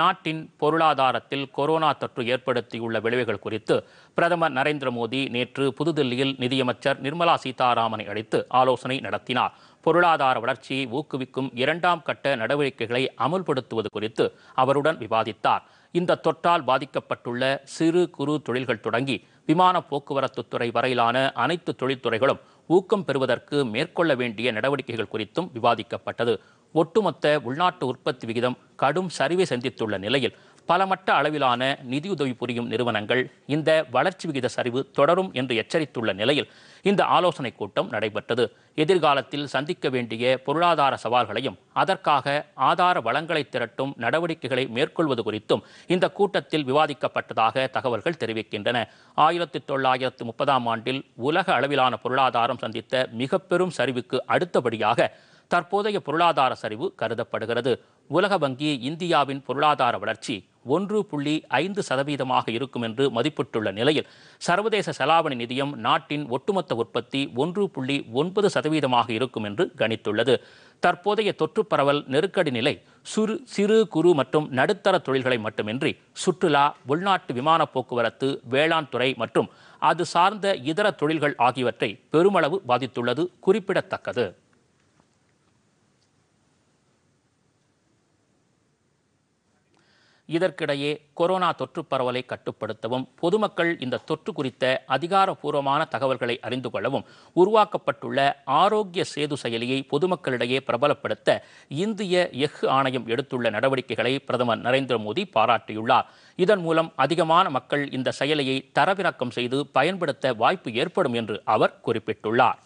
நாட்டின் பொருளாதாரத்தில் கொரோனா தொற்று ஏற்படுத்தியுள்ள விளைவுகள் குறித்து பிரதமர் நரேந்திர மோடி நேற்று புதுதில்லியில் நிதியமைச்சர் நிர்மலா சீதாராமனை அழைத்து ஆலோசனை நடத்தினார் பொருளாதார வளர்ச்சியை ஊக்குவிக்கும் இரண்டாம் கட்ட நடவடிக்கைகளை அமுல்படுத்துவது குறித்து அவருடன் விவாதித்தார் இந்த தொற்றால் பாதிக்கப்பட்டுள்ள சிறு குறு தொழில்கள் தொடங்கி விமான போக்குவரத்து துறை வரையிலான அனைத்து தொழில்துறைகளும் ஊக்கம் பெறுவதற்கு மேற்கொள்ள வேண்டிய நடவடிக்கைகள் குறித்தும் விவாதிக்கப்பட்டது ஒட்டுமொத்த உள்நாட்டு உற்பத்தி விகிதம் கடும் சரிவை சந்தித்துள்ள நிலையில் பலமட்ட அளவிலான நிதியுதவி புரியும் நிறுவனங்கள் இந்த வளர்ச்சி விகித சரிவு தொடரும் என்று எச்சரித்துள்ள நிலையில் இந்த ஆலோசனை கூட்டம் நடைபெற்றது எதிர்காலத்தில் சந்திக்க வேண்டிய பொருளாதார சவால்களையும் அதற்காக ஆதார வளங்களை திரட்டும் நடவடிக்கைகளை மேற்கொள்வது குறித்தும் இந்த கூட்டத்தில் விவாதிக்கப்பட்டதாக தகவல்கள் தெரிவிக்கின்றன ஆயிரத்தி தொள்ளாயிரத்து முப்பதாம் ஆண்டில் உலக அளவிலான பொருளாதாரம் சந்தித்த மிக பெரும் சரிவுக்கு அடுத்தபடியாக தற்போதைய பொருளாதார சரிவு கருதப்படுகிறது உலக வங்கி இந்தியாவின் பொருளாதார வளர்ச்சி ஒன்று புள்ளி ஐந்து சதவீதமாக இருக்கும் என்று மதிப்பிட்டுள்ள நிலையில் சர்வதேச செலாவணி நிதியம் நாட்டின் ஒட்டுமொத்த உற்பத்தி ஒன்று புள்ளி ஒன்பது சதவீதமாக இருக்கும் என்று கணித்துள்ளது தற்போதைய தொற்று பரவல் நெருக்கடி நிலை சுறு சிறு குறு மற்றும் நடுத்தர தொழில்களை மட்டுமின்றி சுற்றுலா உள்நாட்டு விமான போக்குவரத்து வேளாண் துறை மற்றும் அது சார்ந்த இதர தொழில்கள் ஆகியவற்றை பெருமளவு பாதித்துள்ளது குறிப்பிடத்தக்கது இதற்கிடையே கொரோனா தொற்று பரவலை கட்டுப்படுத்தவும் பொதுமக்கள் இந்த தொற்று குறித்த அதிகாரப்பூர்வமான தகவல்களை அறிந்து கொள்ளவும் உருவாக்கப்பட்டுள்ள ஆரோக்கிய சேது செயலியை பொதுமக்களிடையே பிரபலப்படுத்த இந்திய எஃகு ஆணையம் எடுத்துள்ள நடவடிக்கைகளை பிரதமர் நரேந்திர மோடி பாராட்டியுள்ளார் இதன் மூலம் அதிகமான மக்கள் இந்த செயலியை தரவிறக்கம் செய்து பயன்படுத்த வாய்ப்பு ஏற்படும் என்று அவர் குறிப்பிட்டுள்ளார்